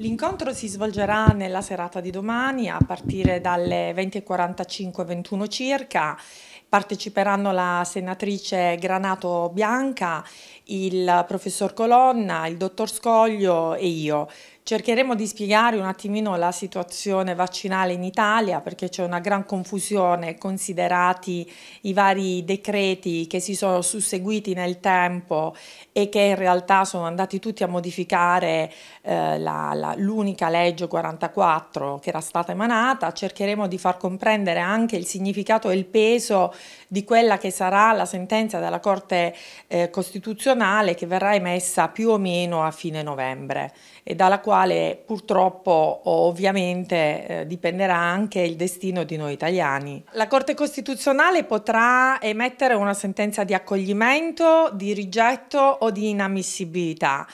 L'incontro si svolgerà nella serata di domani a partire dalle 20.45 21 circa. Parteciperanno la senatrice Granato Bianca, il professor Colonna, il dottor Scoglio e io. Cercheremo di spiegare un attimino la situazione vaccinale in Italia perché c'è una gran confusione considerati i vari decreti che si sono susseguiti nel tempo e che in realtà sono andati tutti a modificare eh, l'unica legge 44 che era stata emanata. Cercheremo di far comprendere anche il significato e il peso di quella che sarà la sentenza della Corte eh, Costituzionale che verrà emessa più o meno a fine novembre e dalla quale quale purtroppo ovviamente eh, dipenderà anche il destino di noi italiani. La Corte Costituzionale potrà emettere una sentenza di accoglimento, di rigetto o di inammissibilità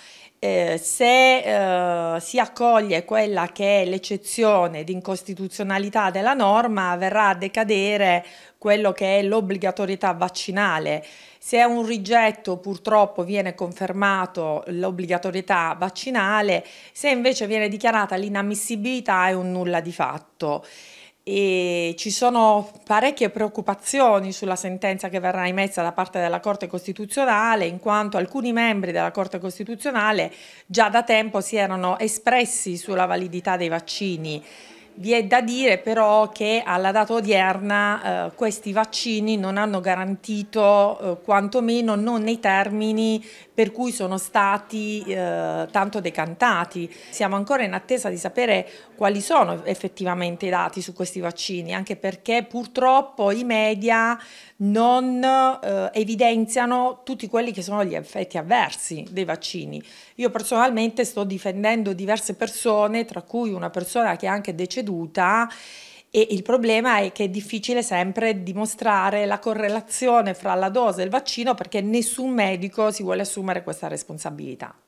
eh, se eh, si accoglie quella che è l'eccezione di incostituzionalità della norma, verrà a decadere quello che è l'obbligatorietà vaccinale. Se è un rigetto purtroppo viene confermato l'obbligatorietà vaccinale, se invece viene dichiarata l'inammissibilità è un nulla di fatto e ci sono parecchie preoccupazioni sulla sentenza che verrà emessa da parte della Corte Costituzionale, in quanto alcuni membri della Corte Costituzionale già da tempo si erano espressi sulla validità dei vaccini. Vi è da dire però che alla data odierna eh, questi vaccini non hanno garantito eh, quantomeno non nei termini per cui sono stati eh, tanto decantati. Siamo ancora in attesa di sapere quali sono effettivamente i dati su questi vaccini, anche perché purtroppo i media non eh, evidenziano tutti quelli che sono gli effetti avversi dei vaccini. Io personalmente sto difendendo diverse persone, tra cui una persona che è anche deceduta preceduta e il problema è che è difficile sempre dimostrare la correlazione fra la dose e il vaccino perché nessun medico si vuole assumere questa responsabilità.